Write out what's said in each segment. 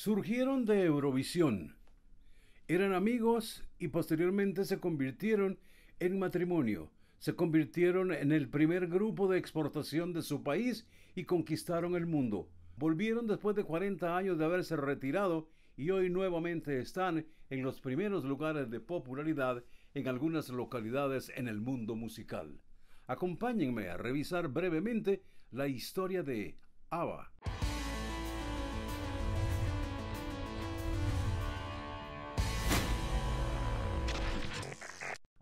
surgieron de Eurovisión. Eran amigos y posteriormente se convirtieron en matrimonio. Se convirtieron en el primer grupo de exportación de su país y conquistaron el mundo. Volvieron después de 40 años de haberse retirado y hoy nuevamente están en los primeros lugares de popularidad en algunas localidades en el mundo musical. Acompáñenme a revisar brevemente la historia de ABBA.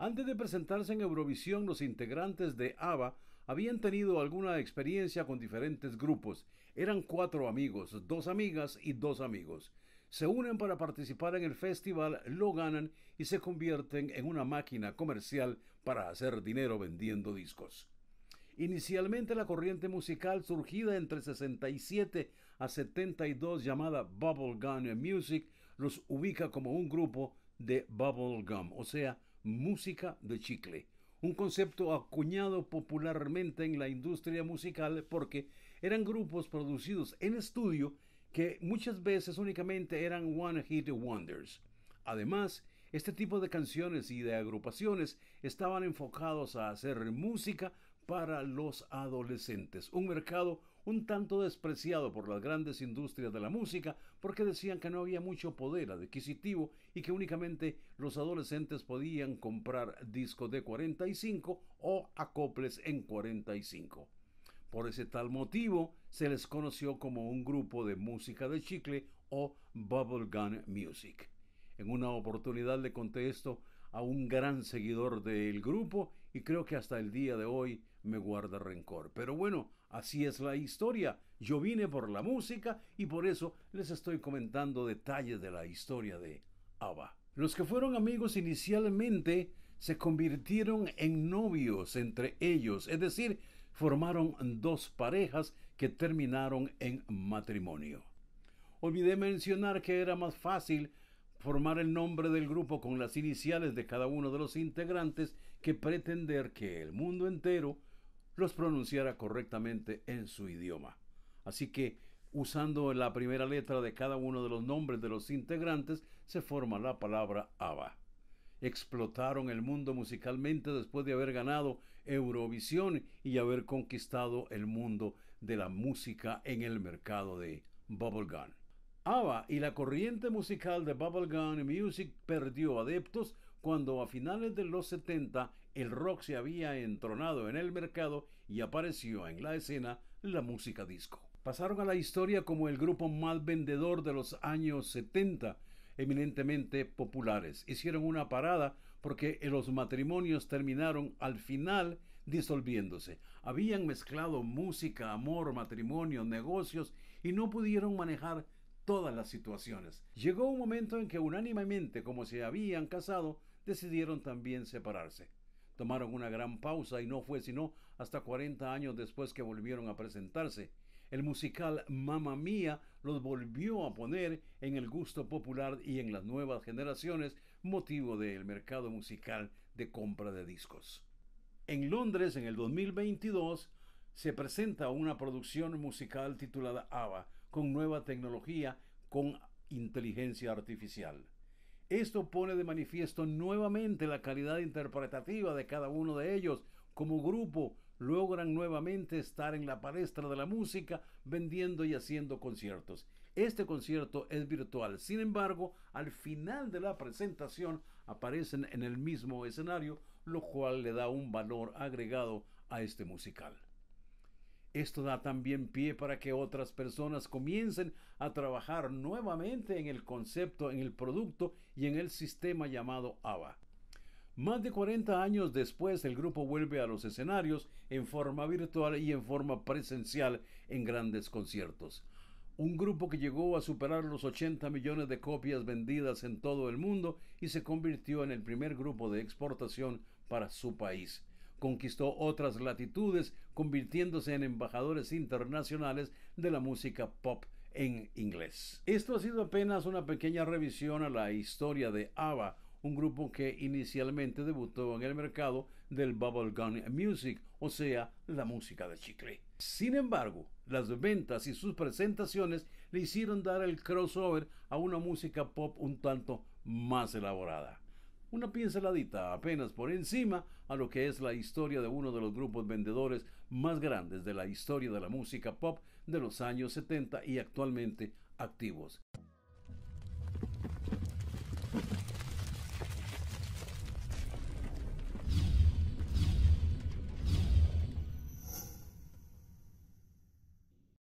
Antes de presentarse en Eurovisión, los integrantes de ABBA habían tenido alguna experiencia con diferentes grupos. Eran cuatro amigos, dos amigas y dos amigos. Se unen para participar en el festival, lo ganan y se convierten en una máquina comercial para hacer dinero vendiendo discos. Inicialmente la corriente musical surgida entre 67 a 72 llamada Bubblegum Music los ubica como un grupo de bubblegum, o sea, música de chicle, un concepto acuñado popularmente en la industria musical porque eran grupos producidos en estudio que muchas veces únicamente eran one hit wonders. Además, este tipo de canciones y de agrupaciones estaban enfocados a hacer música para los adolescentes, un mercado un tanto despreciado por las grandes industrias de la música porque decían que no había mucho poder adquisitivo y que únicamente los adolescentes podían comprar discos de 45 o acoples en 45. Por ese tal motivo se les conoció como un grupo de música de chicle o bubblegum music. En una oportunidad le conté esto a un gran seguidor del grupo y creo que hasta el día de hoy me guarda rencor. Pero bueno, así es la historia. Yo vine por la música y por eso les estoy comentando detalles de la historia de ABBA. Los que fueron amigos inicialmente se convirtieron en novios entre ellos, es decir, formaron dos parejas que terminaron en matrimonio. Olvidé mencionar que era más fácil formar el nombre del grupo con las iniciales de cada uno de los integrantes que pretender que el mundo entero los pronunciara correctamente en su idioma. Así que usando la primera letra de cada uno de los nombres de los integrantes se forma la palabra ABBA. Explotaron el mundo musicalmente después de haber ganado Eurovisión y haber conquistado el mundo de la música en el mercado de bubblegum. Ah, y la corriente musical de bubblegum music perdió adeptos cuando a finales de los 70 el rock se había entronado en el mercado y apareció en la escena la música disco. Pasaron a la historia como el grupo más vendedor de los años 70, eminentemente populares. Hicieron una parada porque los matrimonios terminaron al final disolviéndose. Habían mezclado música, amor, matrimonio, negocios y no pudieron manejar todas las situaciones. Llegó un momento en que unánimemente, como se habían casado, decidieron también separarse. Tomaron una gran pausa y no fue sino hasta 40 años después que volvieron a presentarse. El musical Mamma Mía los volvió a poner en el gusto popular y en las nuevas generaciones, motivo del mercado musical de compra de discos. En Londres, en el 2022, se presenta una producción musical titulada ABBA, con nueva tecnología, con inteligencia artificial. Esto pone de manifiesto nuevamente la calidad interpretativa de cada uno de ellos. Como grupo, logran nuevamente estar en la palestra de la música, vendiendo y haciendo conciertos. Este concierto es virtual, sin embargo, al final de la presentación aparecen en el mismo escenario, lo cual le da un valor agregado a este musical. Esto da también pie para que otras personas comiencen a trabajar nuevamente en el concepto, en el producto y en el sistema llamado ABA. Más de 40 años después, el grupo vuelve a los escenarios en forma virtual y en forma presencial en grandes conciertos. Un grupo que llegó a superar los 80 millones de copias vendidas en todo el mundo y se convirtió en el primer grupo de exportación para su país. Conquistó otras latitudes, convirtiéndose en embajadores internacionales de la música pop en inglés. Esto ha sido apenas una pequeña revisión a la historia de ABBA, un grupo que inicialmente debutó en el mercado del bubblegum music, o sea, la música de chicle. Sin embargo, las ventas y sus presentaciones le hicieron dar el crossover a una música pop un tanto más elaborada. Una pinceladita apenas por encima a lo que es la historia de uno de los grupos vendedores más grandes de la historia de la música pop de los años 70 y actualmente activos.